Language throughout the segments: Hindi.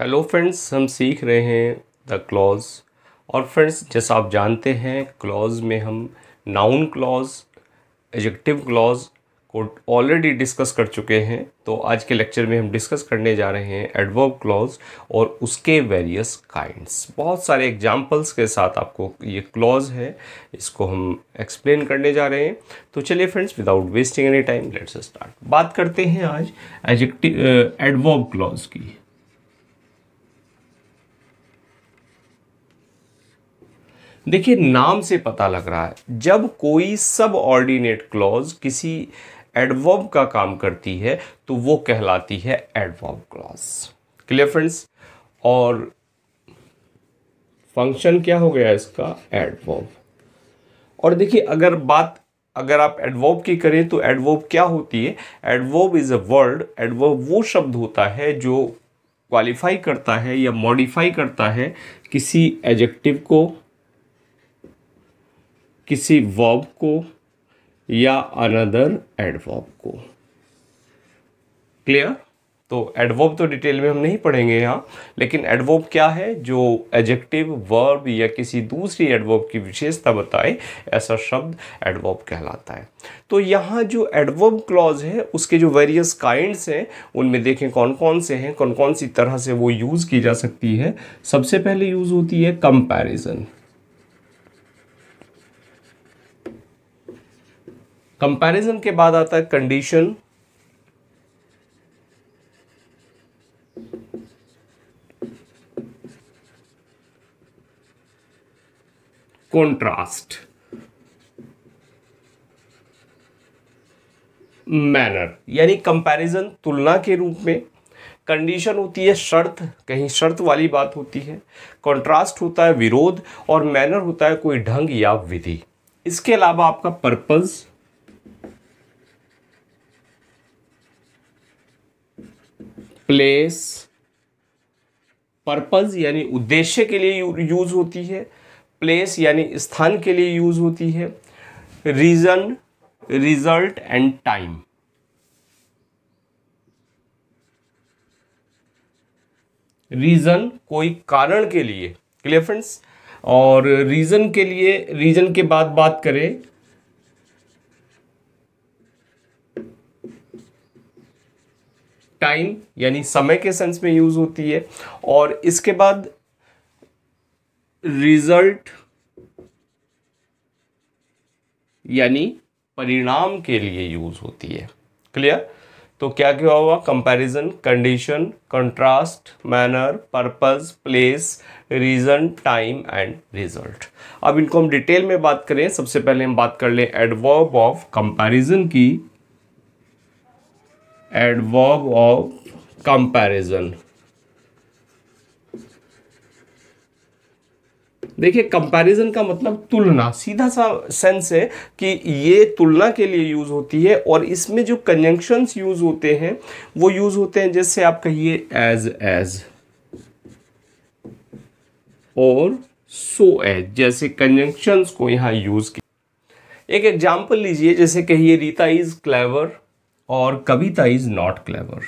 हेलो फ्रेंड्स हम सीख रहे हैं द क्लॉज और फ्रेंड्स जैसा आप जानते हैं क्लॉज में हम नाउन क्लॉज एजेक्टिव क्लॉज को ऑलरेडी डिस्कस कर चुके हैं तो आज के लेक्चर में हम डिस्कस करने जा रहे हैं एडवर्ब क्लॉज और उसके वेरियस काइंड्स बहुत सारे एग्जांपल्स के साथ आपको ये क्लॉज है इसको हम एक्सप्लेन करने जा रहे हैं तो चलिए friends without wasting any time let's start बात करते हैं आज एजेक्टिव एडवर्ब क्लॉज की देखिए नाम से पता लग रहा है जब कोई सब ऑर्डिनेट क्लॉज किसी एडवर्ब का काम करती है तो वो कहलाती है एडवर्ब क्लॉज क्लियर फ्रेंड्स और फंक्शन क्या हो गया इसका एडवर्ब और देखिए अगर बात अगर आप एडवर्ब की करें तो एडवर्ब क्या होती है adverb is a word adverb वो शब्द होता है जो क्वालिफाई करता है या मॉडिफाई करता है किसी एजेक्टिव को किसी वर्ब को या अनदर एडवर्ब को क्लियर तो एडवर्ब तो डिटेल में हम नहीं पढ़ेंगे यहाँ लेकिन एडवर्ब क्या है जो एडजेक्टिव वर्ब या किसी दूसरी एडवर्ब की विशेषता बताए ऐसा शब्द एडवर्ब कहलाता है तो यहाँ जो एडवर्ब क्लॉज है उसके जो वेरियस काइंड्स हैं उनमें देखें कौन कौन से हैं कौन कौन सी तरह से वो यूज़ की जा सकती है सबसे पहले यूज़ होती है कंपेरिजन कंपैरिजन के बाद आता है कंडीशन कॉन्ट्रास्ट मैनर यानी कंपैरिजन तुलना के रूप में कंडीशन होती है शर्त कहीं शर्त वाली बात होती है कंट्रास्ट होता है विरोध और मैनर होता है कोई ढंग या विधि इसके अलावा आपका पर्पज़ प्लेस पर्पज़ यानी उद्देश्य के लिए यूज़ होती है प्लेस यानी स्थान के लिए यूज़ होती है reason result and time reason कोई कारण के लिए क्लियर फ्रेंड्स और रीज़न के लिए रीज़न के बाद बात करें टाइम यानी समय के सेंस में यूज़ होती है और इसके बाद रिजल्ट यानी परिणाम के लिए यूज़ होती है क्लियर तो क्या क्या हुआ comparison condition contrast manner purpose place reason time and result अब इनको हम डिटेल में बात करें सबसे पहले हम बात कर लें एडवर्ब ऑफ कंपैरिजन की एडवर्ब ऑफ कंपैरिजन देखिए कंपैरिजन का मतलब तुलना सीधा सा सेंस है कि ये तुलना के लिए यूज़ होती है और इसमें जो कंजंक्शंस यूज़ होते हैं वो यूज़ होते हैं जैसे आप कहिए एज एज और सो so एज जैसे कंजंक्शंस को यहां यूज़ किया एक एग्जांपल लीजिए जैसे कहिए रीता इज़ क्लेवर और कविता इज नॉट क्लेवर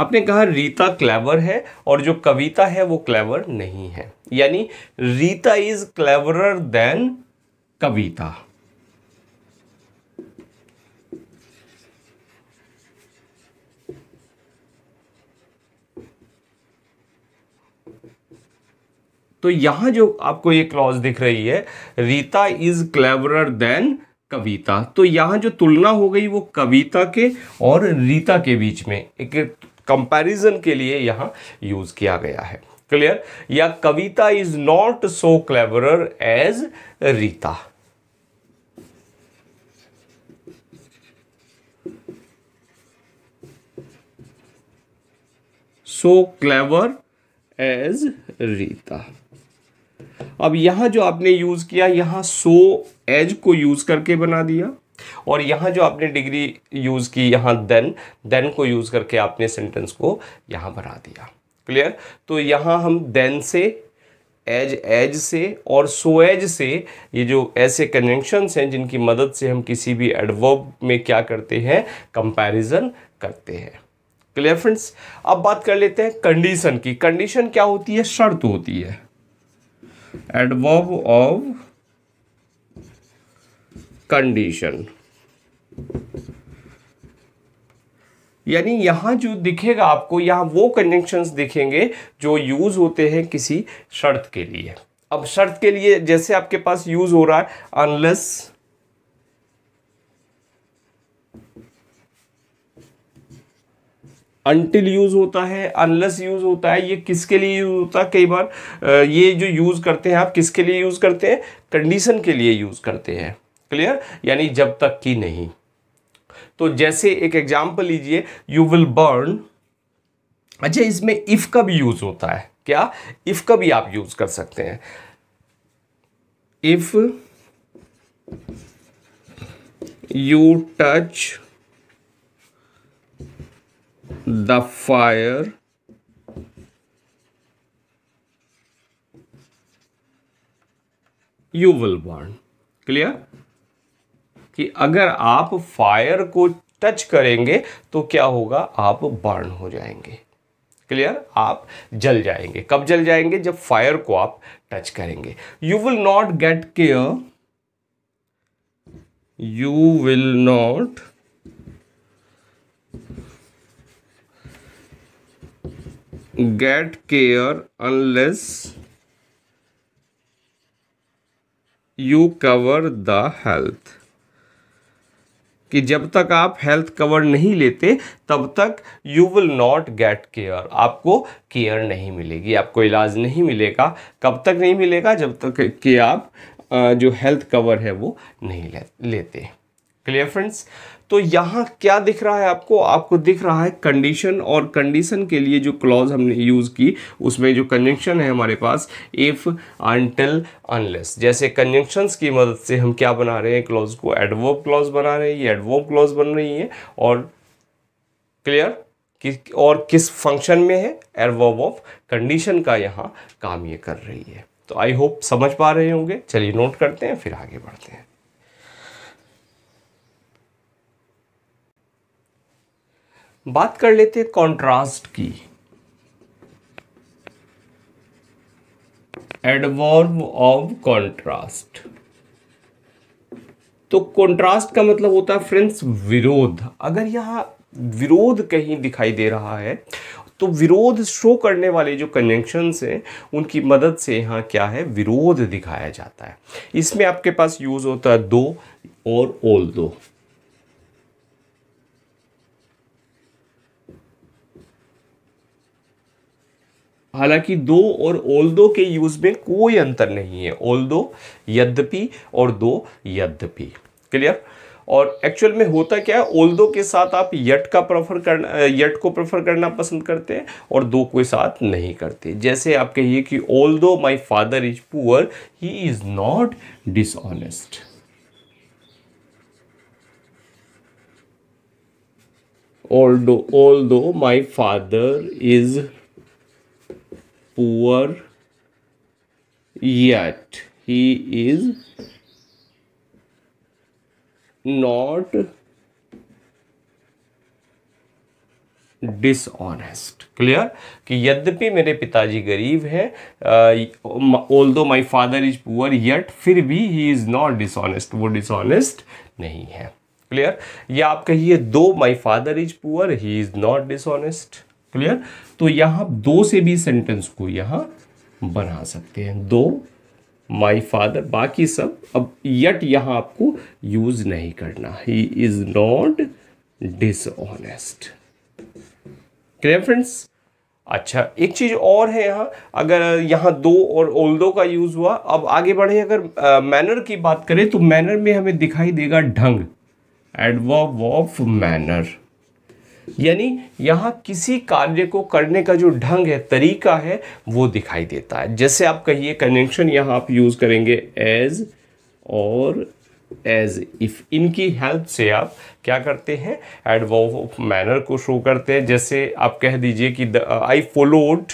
आपने कहा रीता क्लेवर है और जो कविता है वो क्लेवर नहीं है यानी Rita is cleverer than Kavita तो यहां जो आपको ये क्लॉज दिख रही है Rita is cleverer than Kavita तो यहां जो तुलना हो गई वो कविता के और रीता के बीच में एक कंपैरिजन के लिए यहां यूज़ किया गया है क्लियर या Kavita is not so cleverer as Rita so clever as Rita अब यहाँ जो आपने यूज़ किया यहाँ सो एज को यूज़ करके बना दिया और यहाँ जो आपने डिग्री यूज़ की यहाँ देन देन को यूज़ करके आपने सेंटेंस को यहाँ बना दिया क्लियर तो यहाँ हम देन से एज एज से और सो एज से ये जो ऐसे कन्जंक्शंस हैं जिनकी मदद से हम किसी भी एडवर्ब में क्या करते हैं कंपैरिजन करते हैं क्लियर फ्रेंड्स अब बात कर लेते हैं कंडीशन की कंडीशन क्या होती है शर्त होती है एडवर्ब ऑफ कंडीशन यानी यहां जो दिखेगा आपको यहां वो कंजंक्शंस दिखेंगे जो यूज़ होते हैं किसी शर्त के लिए अब शर्त के लिए जैसे आपके पास यूज़ हो रहा है अनलेस अनटिल यूज़ होता है अनलेस यूज़ होता है ये किसके लिए यूज़ होता है कई बार ये जो यूज़ करते हैं आप किसके लिए यूज़ करते हैं कंडीशन के लिए यूज़ करते हैं क्लियर यानी जब तक कि नहीं तो जैसे एक एग्जाम्पल लीजिए यू विल बर्न अच्छा इसमें इफ़ का भी यूज़ होता है क्या इफ़ का भी आप यूज़ कर सकते हैं if you touch the fire you will burn clear कि अगर आप फायर को टच करेंगे तो क्या होगा आप बर्न हो जाएंगे क्लियर आप जल जाएंगे कब जल जाएंगे जब फायर को आप टच करेंगे you will not get care you will not get care unless you cover the health कि जब तक आप हेल्थ कवर नहीं लेते तब तक you will not get care आपको केयर नहीं मिलेगी आपको इलाज नहीं मिलेगा कब तक नहीं मिलेगा जब तक कि आप जो हेल्थ कवर है वो नहीं लेते क्लियर फ्रेंड्स तो यहाँ क्या दिख रहा है आपको आपको दिख रहा है कंडीशन और कंडीशन के लिए जो क्लॉज हमने यूज़ की उसमें जो कंजंक्शन है हमारे पास इफ़ अनटिल अनलेस जैसे कंजंक्शंस की मदद से हम क्या बना रहे हैं क्लॉज को एडवोब क्लॉज बना रहे हैं ये एडवोब क्लॉज बन रही है और क्लियर कि और किस फंक्शन में है एडवोब ऑफ कंडीशन का यहाँ काम ये कर रही है तो आई होप समझ पा रहे होंगे चलिए नोट करते हैं फिर आगे बढ़ते हैं बात कर लेते हैं कॉन्ट्रास्ट की एडवर्ब ऑफ कॉन्ट्रास्ट तो कॉन्ट्रास्ट का मतलब होता है फ्रेंड्स विरोध अगर यहां विरोध कहीं दिखाई दे रहा है तो विरोध शो करने वाले जो कन्जंक्शंस हैं उनकी मदद से यहाँ क्या है विरोध दिखाया जाता है इसमें आपके पास यूज़ होता है दो और ओल दो हालांकि दो और ओल्दो के यूज में कोई अंतर नहीं है ओल्दो यद्यपि और दो यद्यपि क्लियर और एक्चुअल में होता क्या है ओल्दो के साथ आप यट का प्रेफर करना यट को प्रेफर करना पसंद करते हैं और दो के साथ नहीं करते जैसे आप कहिए कि although my father is poor he is not dishonest although though my father is poor yet he is not dishonest clear कि यद्यपि मेरे पिताजी गरीब हैं although my father is poor yet फिर भी ही इज़ नॉट डिसऑनेस्ट वो डिसऑनेस्ट नहीं है क्लियर या आप कहिए though my father is poor he is not dishonest clear तो यहाँ दो से भी सेंटेंस को यहाँ बना सकते हैं दो माई फादर बाकी सब अब यट यहाँ आपको यूज नहीं करना he is not dishonest clear friends अच्छा एक चीज़ और है यहाँ अगर यहाँ दो और ओल दो का यूज़ हुआ अब आगे बढ़े अगर मैनर की बात करें तो मैनर में हमें दिखाई देगा ढंग एडवर्ब ऑफ मैनर यानी यहाँ किसी कार्य को करने का जो ढंग है तरीका है वो दिखाई देता है जैसे आप कहिए कन्वेंशन यहाँ आप यूज़ करेंगे एज और एज इफ़ इनकी हेल्प से आप क्या करते हैं एड ऑफ मैनर को शो करते हैं जैसे आप कह दीजिए कि I followed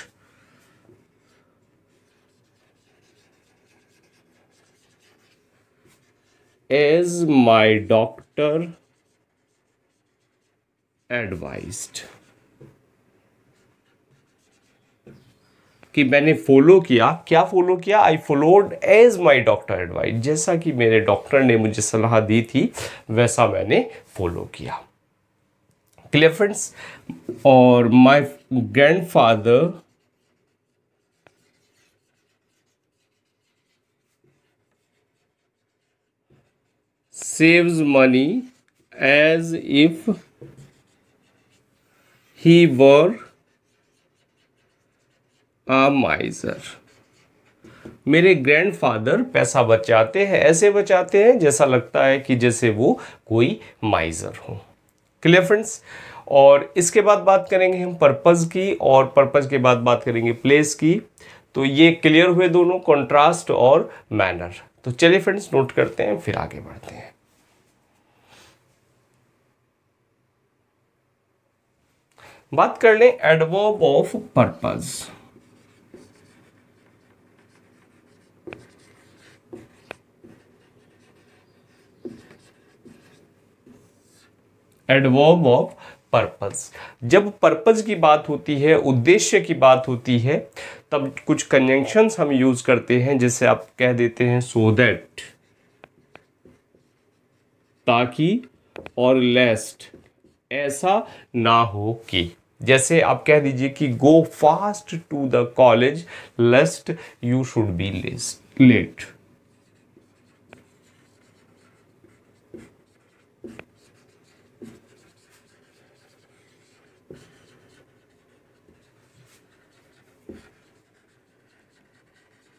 as my doctor advised कि मैंने फॉलो किया क्या फॉलो किया I followed as my doctor advise जैसा कि मेरे डॉक्टर ने मुझे सलाह दी थी वैसा मैंने फॉलो किया क्लियर फ्रेंड्स और my grandfather saves money as if he were a miser मेरे ग्रैंडफादर पैसा बचाते हैं ऐसे बचाते हैं जैसा लगता है कि जैसे वो कोई माइजर हो क्लियर फ्रेंड्स और इसके बाद बात करेंगे हम पर्पज़ की और पर्पज़ के बाद बात करेंगे प्लेस की तो ये क्लियर हुए दोनों कंट्रास्ट और मैनर तो चलिए फ्रेंड्स नोट करते हैं फिर आगे बढ़ते हैं बात कर लें adverb of purpose adverb of purpose जब पर्पज की बात होती है उद्देश्य की बात होती है तब कुछ कंजंक्शंस हम यूज करते हैं जैसे आप कह देते हैं सो so दैट ताकि और लेस्ट ऐसा ना हो कि जैसे आप कह दीजिए कि go fast to the college lest you should be late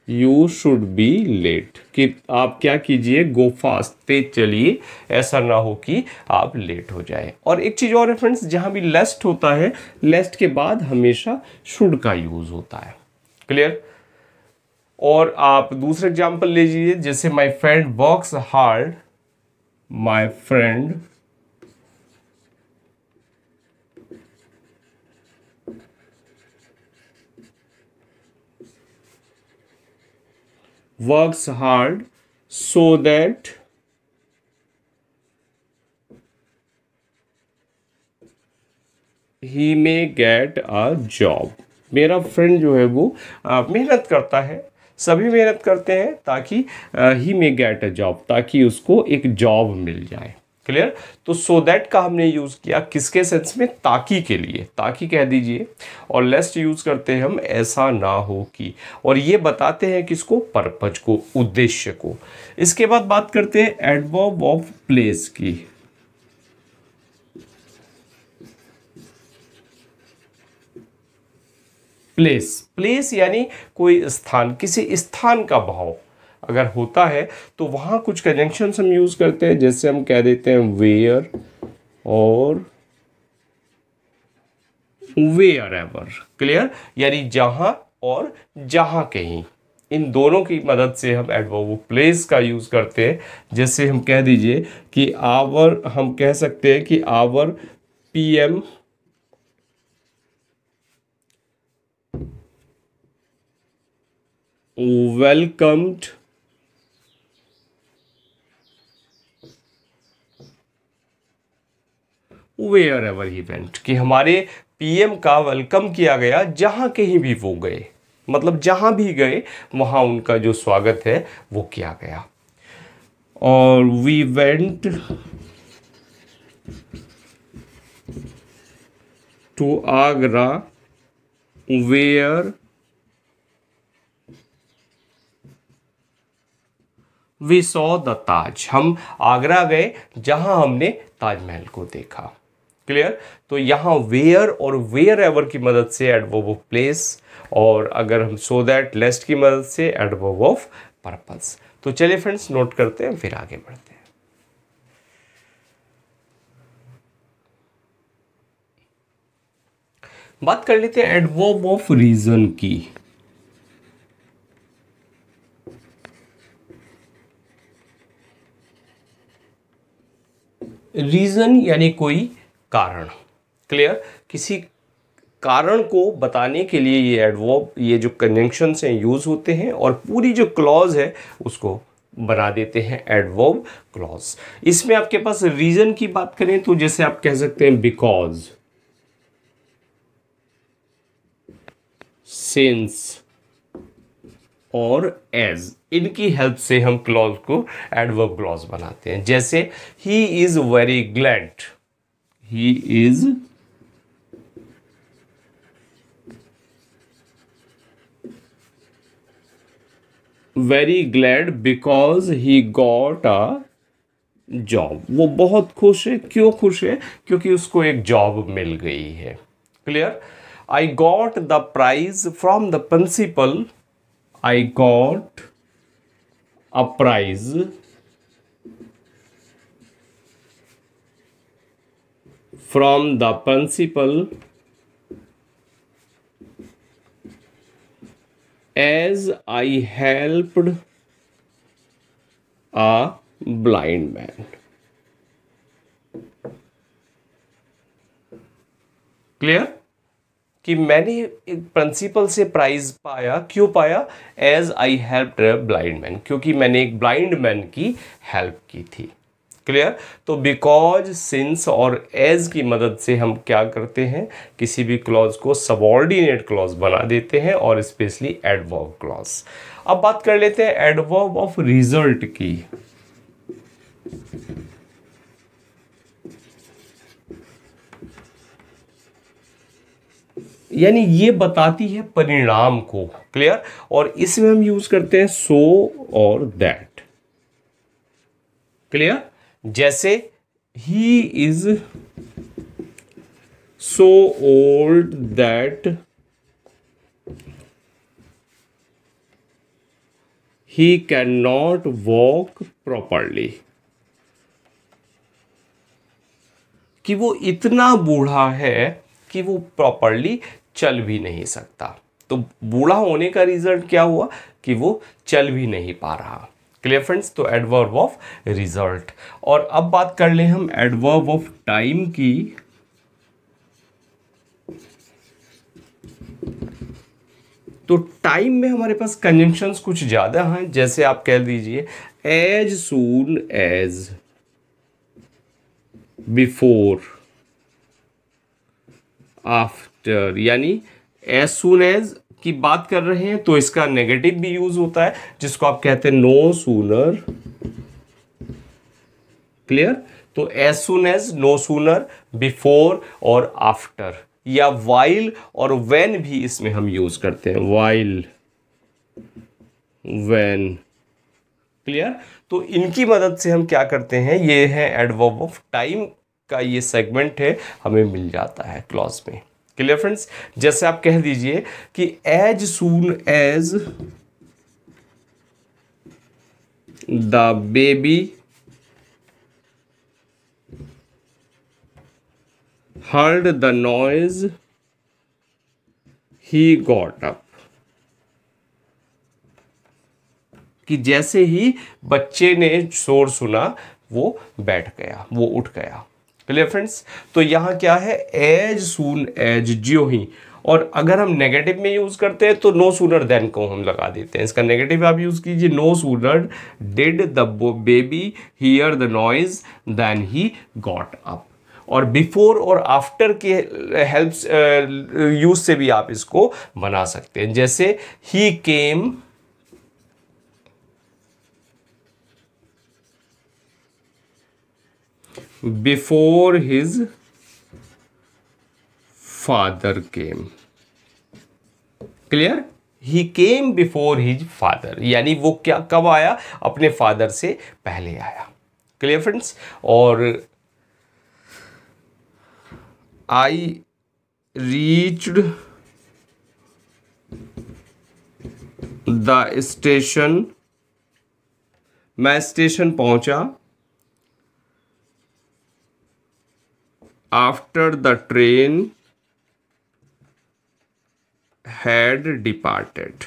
you should be late कि आप क्या कीजिए गो फास्ट तेज चलिए ऐसा ना हो कि आप लेट हो जाए और एक चीज़ और फ्रेंड्स जहाँ भी लेस्ट होता है लेस्ट के बाद हमेशा शुड का यूज़ होता है क्लियर और आप दूसरे एग्जाम्पल लीजिए जैसे my friend works hard my friend works hard so that he may get a job मेरा फ्रेंड जो है वो मेहनत करता है सभी मेहनत करते हैं ताकि ही मे गेट अ जॉब ताकि उसको एक जॉब मिल जाए क्लियर तो सो so दैट का हमने यूज़ किया किसके सेंस में ताकि के लिए ताकि कह दीजिए और लेस्ट यूज़ करते हैं हम ऐसा ना हो कि और ये बताते हैं किसको परपज को उद्देश्य को इसके बाद बात करते हैं एडवर्ब ऑफ प्लेस की प्लेस प्लेस यानी कोई स्थान किसी स्थान का भाव अगर होता है तो वहाँ कुछ कंजेंशन हम यूज़ करते हैं जैसे हम कह देते हैं वेयर और वेयर एवर क्लियर यानी जहाँ और जहाँ कहीं इन दोनों की मदद से हम एडवर्ब प्लेस का यूज़ करते हैं जैसे हम कह दीजिए कि आवर हम कह सकते हैं कि our PM welcomed wherever he went कि हमारे पीएम का वेलकम किया गया जहाँ कहीं भी वो गए मतलब जहाँ भी गए वहाँ उनका जो स्वागत है वो किया गया और we went to Agra where we saw the Taj हम आगरा गए जहां हमने ताजमहल को देखा क्लियर तो यहाँ वेयर और वेयर एवर की मदद से एडवर्ब ऑफ प्लेस और अगर हम सो दैट लेस्ट की मदद से एडवर्ब ऑफ पर्पस तो चलिए फ्रेंड्स नोट करते हैं फिर आगे बढ़ते हैं बात कर लेते हैं एडवर्ब ऑफ रीजन की रीजन यानी कोई कारण क्लियर किसी कारण को बताने के लिए ये एडवॉब ये जो कंजंक्शंस हैं यूज़ होते हैं और पूरी जो क्लॉज है उसको बना देते हैं एडवॉब क्लॉज इसमें आपके पास रीज़न की बात करें तो जैसे आप कह सकते हैं बिकॉज सिंस और एज इनकी हेल्प से हम क्लॉज को एडवर्ब क्लॉज बनाते हैं जैसे he is very glad he is very glad because he got a job वो बहुत खुश है क्यों खुश है क्योंकि उसको एक जॉब मिल गई है clear I got the prize from the principal I got a prize from the principal as I helped a blind man. Clear कि मैंने एक प्रिंसिपल से प्राइज पाया क्यों पाया as I help blind man क्योंकि मैंने एक ब्लाइंड मैन की हेल्प की थी क्लियर तो बिकॉज सिंस और एज की मदद से हम क्या करते हैं किसी भी क्लॉज को सबॉर्डिनेट क्लॉज बना देते हैं और स्पेशली एडवर्ब क्लॉज अब बात कर लेते हैं एडवर्ब ऑफ रिजल्ट की यानी ये बताती है परिणाम को क्लियर और इसमें हम यूज करते हैं सो और दैट क्लियर जैसे he is so old that he can not walk properly कि वो इतना बूढ़ा है कि वो प्रॉपरली चल भी नहीं सकता तो बूढ़ा होने का रिजल्ट क्या हुआ कि वो चल भी नहीं पा रहा क्लियर फ्रेंड्स तो एडवर्ब ऑफ रिजल्ट और अब बात कर ले हम एडवर्ब ऑफ टाइम की तो टाइम में हमारे पास कंजेंशन कुछ ज़्यादा हैं जैसे आप कह दीजिए as soon as before after यानी एज सुन एज की बात कर रहे हैं तो इसका नेगेटिव भी यूज होता है जिसको आप कहते हैं नो सूनर क्लियर तो as soon as no sooner before और आफ्टर या वाइल और वेन भी इसमें हम यूज करते हैं वाइल वेन क्लियर तो इनकी मदद से हम क्या करते हैं ये है एडवर्ब ऑफ टाइम का ये सेगमेंट है हमें मिल जाता है क्लॉज में क्लियर फ्रेंड्स जैसे आप कह दीजिए कि as soon as the baby heard the noise he got up कि जैसे ही बच्चे ने शोर सुना वो बैठ गया वो उठ गया क्लियर फ्रेंड्स तो यहाँ क्या है एज सून एज जियो ही और अगर हम नेगेटिव में यूज़ करते हैं तो नो सूनर देन को हम लगा देते हैं इसका नेगेटिव आप यूज़ कीजिए no sooner did the baby hear the noise then he got up और बिफोर और आफ्टर के हेल्प यूज uh, से भी आप इसको बना सकते हैं जैसे he came before his father came clear he came before his father यानी वो क्या कब आया अपने फादर से पहले आया क्लियर फ्रेंड्स और आई रीच्ड द स्टेशन मैं स्टेशन पहुंचा after the train had departed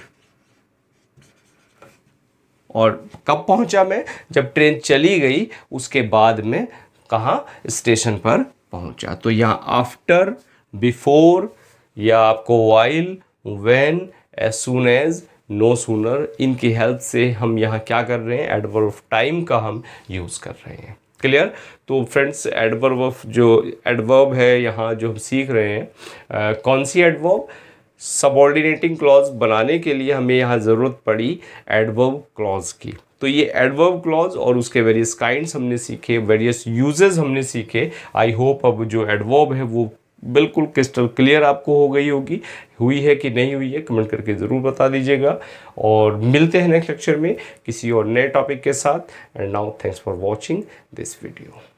और कब पहुंचा मैं जब ट्रेन चली गई उसके बाद में कहाँ स्टेशन पर पहुंचा तो यहाँ आफ्टर बिफोर या आपको while when as soon as no sooner इनकी हेल्प से हम यहाँ क्या कर रहे हैं ऑफ टाइम का हम यूज़ कर रहे हैं क्लियर तो फ्रेंड्स एडवर्ब ऑफ जो एडवर्ब है यहाँ जो हम सीख रहे हैं आ, कौन सी एडवर्ब सबॉर्डिनेटिंग क्लॉज बनाने के लिए हमें यहाँ ज़रूरत पड़ी एडवर्ब क्लॉज की तो ये एडवर्ब क्लॉज और उसके वेरियस काइंड्स हमने सीखे वेरियस यूजेस हमने सीखे आई होप अब जो एडवर्ब है वो बिल्कुल क्रिस्टल क्लियर आपको हो गई होगी हुई है कि नहीं हुई है कमेंट करके ज़रूर बता दीजिएगा और मिलते हैं नेक्स्ट लेक्चर में किसी और नए टॉपिक के साथ and now thanks for watching this video